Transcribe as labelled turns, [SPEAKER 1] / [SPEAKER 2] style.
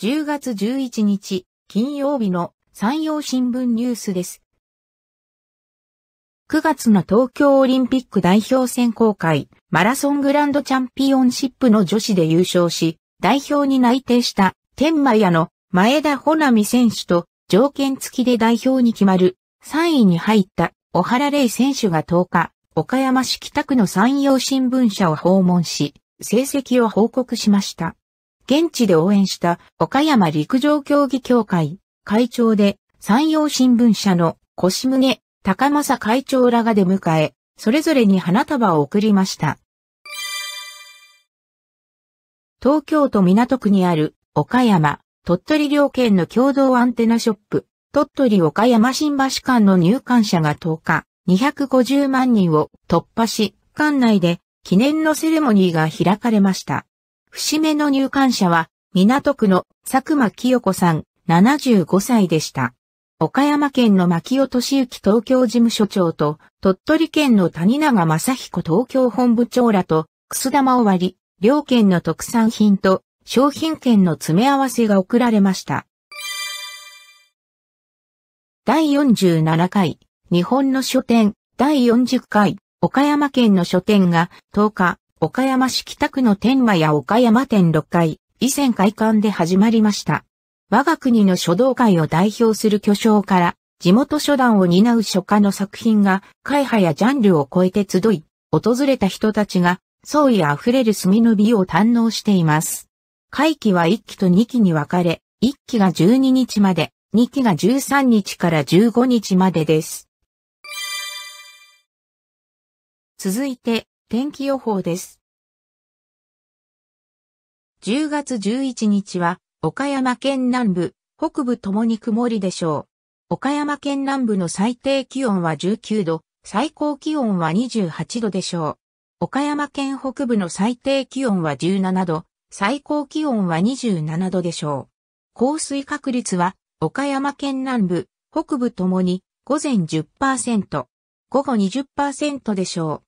[SPEAKER 1] 10月11日、金曜日の山陽新聞ニュースです。9月の東京オリンピック代表選考会、マラソングランドチャンピオンシップの女子で優勝し、代表に内定した天満屋の前田穂美選手と条件付きで代表に決まる3位に入った小原玲選手が10日、岡山市北区の山陽新聞社を訪問し、成績を報告しました。現地で応援した岡山陸上競技協会会長で山陽新聞社の腰宗高政会長らが出迎え、それぞれに花束を贈りました。東京都港区にある岡山、鳥取両県の共同アンテナショップ、鳥取岡山新橋間の入館者が10日、250万人を突破し、館内で記念のセレモニーが開かれました。節目の入館者は、港区の佐久間清子さん、75歳でした。岡山県の牧尾敏之東京事務所長と、鳥取県の谷永正彦東京本部長らと、くす玉を割り、両県の特産品と、商品券の詰め合わせが贈られました。第47回、日本の書店、第40回、岡山県の書店が10日、岡山市北区の天満屋岡山店6階、以前会館で始まりました。我が国の書道界を代表する巨匠から、地元書団を担う書家の作品が、会派やジャンルを超えて集い、訪れた人たちが、創意あふれる墨の美を堪能しています。会期は1期と2期に分かれ、1期が12日まで、2期が13日から15日ま
[SPEAKER 2] でです。続いて、天気予報です。10月11日は、
[SPEAKER 1] 岡山県南部、北部ともに曇りでしょう。岡山県南部の最低気温は19度、最高気温は28度でしょう。岡山県北部の最低気温は17度、最高気温は27度でしょう。降水確率は、岡山県南部、北部ともに
[SPEAKER 2] 午前10%、午後20%でしょう。